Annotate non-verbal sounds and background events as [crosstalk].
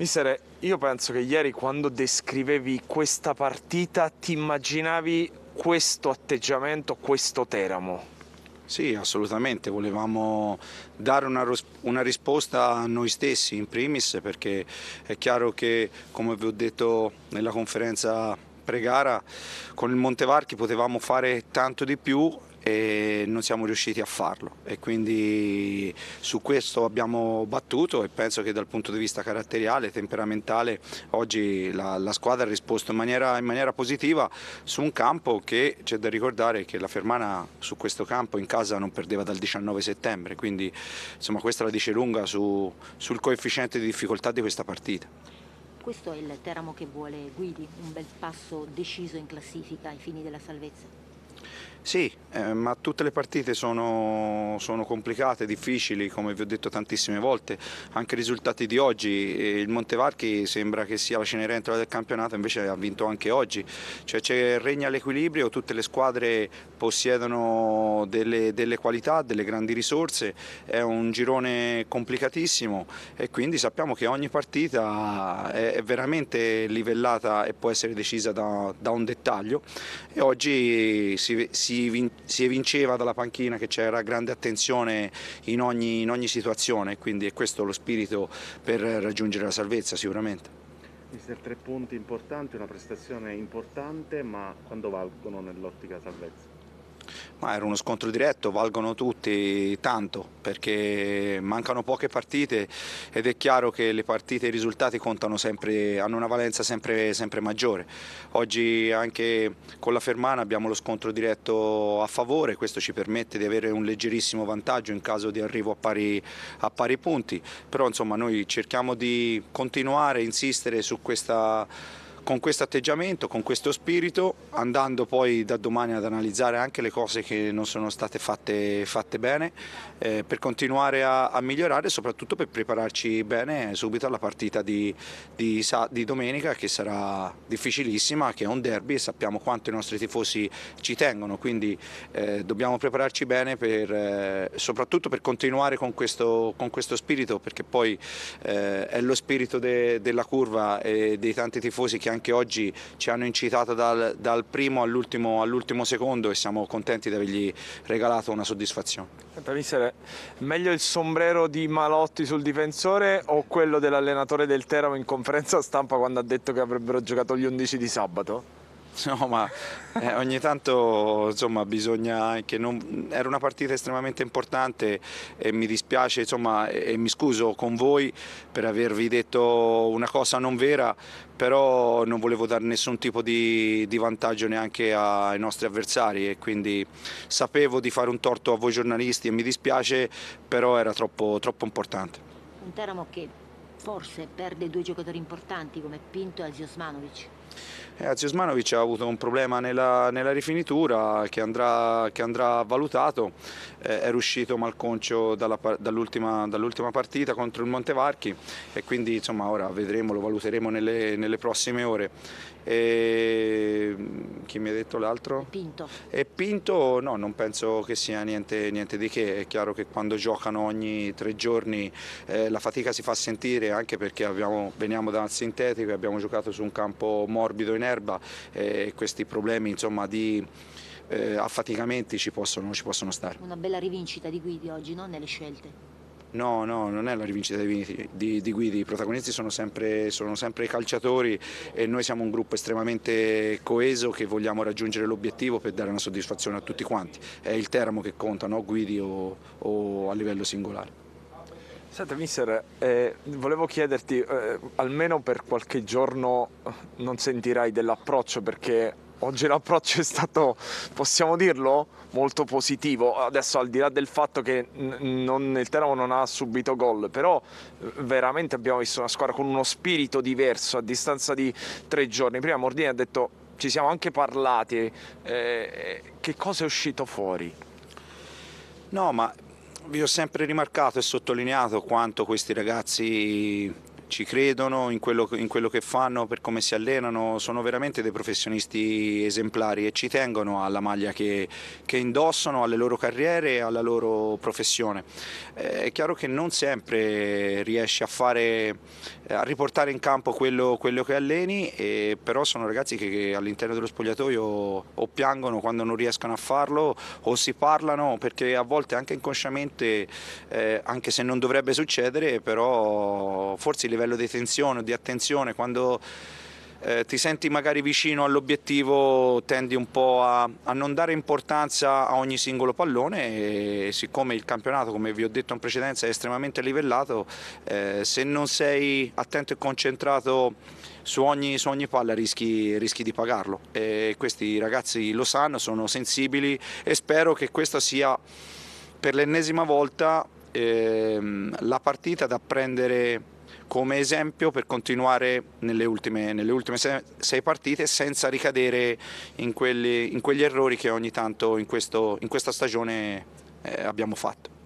Mister, io penso che ieri quando descrivevi questa partita ti immaginavi questo atteggiamento, questo Teramo. Sì, assolutamente, volevamo dare una, una, risposta a noi stessi in primis perché è chiaro che come vi ho detto nella conferenza pregara con il Montevarchi potevamo fare tanto di più e non siamo riusciti a farlo e quindi su questo abbiamo battuto e penso che dal punto di vista caratteriale, temperamentale, oggi la, la squadra ha risposto in maniera, in maniera, positiva su un campo che c'è da ricordare che la Fermana su questo campo in casa non perdeva dal 19 settembre, quindi insomma questa la dice lunga su, sul coefficiente di difficoltà di questa partita. Questo è il Teramo che vuole Guidi, un bel passo deciso in classifica ai fini della salvezza. Sì, eh, ma tutte le partite sono, sono, complicate, difficili, come vi ho detto tantissime volte. Anche i risultati di oggi, eh, il Montevarchi sembra che sia la cenerentola del campionato, invece ha vinto anche oggi. Cioè regna l'equilibrio, tutte le squadre possiedono delle, delle, qualità, delle grandi risorse, è un girone complicatissimo e quindi sappiamo che ogni partita è, è veramente livellata e può essere decisa da, da un dettaglio. E oggi si, si si, si evinceva dalla panchina che c'era grande attenzione in ogni, in ogni situazione, quindi è questo lo spirito per raggiungere la salvezza sicuramente. Mister, tre punti importanti, una prestazione importante, ma quando valgono nell'ottica salvezza? Ma era uno scontro diretto, valgono tutti tanto perché mancano poche partite ed è chiaro che le partite e i risultati contano sempre, hanno una valenza sempre, sempre maggiore. Oggi anche con la Fermana abbiamo lo scontro diretto a favore, questo ci permette di avere un leggerissimo vantaggio in caso di arrivo a pari, a pari punti, però insomma noi cerchiamo di continuare a insistere su questa con questo atteggiamento, con questo spirito, andando poi da domani ad analizzare anche le cose che non sono state fatte, fatte bene, eh, per continuare a, a migliorare e soprattutto per prepararci bene subito alla partita di, di, di domenica che sarà difficilissima, che è un derby e sappiamo quanto i nostri tifosi ci tengono, quindi eh, dobbiamo prepararci bene per, eh, soprattutto per continuare con questo, con questo spirito, perché poi eh, è lo spirito de, della curva e dei tanti tifosi che anche oggi ci hanno incitato dal, dal primo all'ultimo, all secondo e siamo contenti di avergli regalato una soddisfazione. Senta, mister, meglio il sombrero di Malotti sul difensore o quello dell'allenatore del Teramo in conferenza stampa quando ha detto che avrebbero giocato gli 11 di sabato? [laughs] No, ma eh, ogni tanto insomma, bisogna anche. Non... Era una partita estremamente importante e mi dispiace insomma, e, mi scuso con voi per avervi detto una cosa non vera, però non volevo dare nessun tipo di, di vantaggio neanche ai nostri avversari e quindi sapevo di fare un torto a voi giornalisti e mi dispiace, però era troppo, troppo importante. Un Teramo che forse perde due giocatori importanti come Pinto e Aziosmanovic. Eh, Azio Osmanovic ha avuto un problema nella, nella rifinitura che andrà, che andrà valutato, eh, è uscito malconcio dall'ultima, dall partita contro il Montevarchi e quindi insomma, ora vedremo, lo valuteremo nelle, nelle prossime ore. E... Chi mi ha detto l'altro? Pinto. E Pinto no, non penso che sia niente, niente, di che, è chiaro che quando giocano ogni tre giorni eh, la fatica si fa sentire anche perché abbiamo, veniamo da sintetico e abbiamo giocato su un campo molto morbido in erba e eh, questi problemi insomma, di eh, affaticamenti ci possono, ci possono stare. Una bella rivincita di guidi oggi, no? Nelle scelte. No, no, non è la rivincita di, di, di guidi, i protagonisti sono sempre, sono sempre, i calciatori e noi siamo un gruppo estremamente coeso che vogliamo raggiungere l'obiettivo per dare una soddisfazione a tutti quanti. È il termo che conta, no? guidi o, o a livello singolare. Senta, mister, eh, volevo chiederti, eh, almeno per qualche giorno eh, non sentirai dell'approccio perché oggi l'approccio è stato, possiamo dirlo, molto positivo. Adesso al di là del fatto che non, il Teramo non ha subito gol, però eh, veramente abbiamo visto una squadra con uno spirito diverso a distanza di tre giorni. Prima Mordini ha detto ci siamo anche parlati, eh, eh che cosa è uscito fuori? No, ma vi ho sempre rimarcato e sottolineato quanto questi ragazzi ci credono in quello, in quello, che fanno, per come si allenano, sono veramente dei professionisti esemplari e ci tengono alla maglia che, che indossano, alle loro carriere e alla loro professione. Eh, è chiaro che non sempre riesci a, fare, eh, a riportare in campo quello, quello che alleni, e, però sono ragazzi che, che all'interno dello spogliatoio o piangono quando non riescono a farlo o si parlano perché a volte anche inconsciamente, eh, anche se non dovrebbe succedere, però forse i livelli livello di tensione o di attenzione, quando eh, ti senti magari vicino all'obiettivo tendi un po' a, a, non dare importanza a ogni singolo pallone e siccome il campionato, come vi ho detto in precedenza, è estremamente livellato, eh, se non sei attento e concentrato su ogni, su ogni palla rischi, rischi, di pagarlo. E questi ragazzi lo sanno, sono sensibili e spero che questa sia per l'ennesima volta ehm, la partita da prendere come esempio per continuare nelle ultime, nelle ultime sei partite senza ricadere in, quelli, in, quegli errori che ogni tanto in, questo, in questa stagione eh, abbiamo fatto.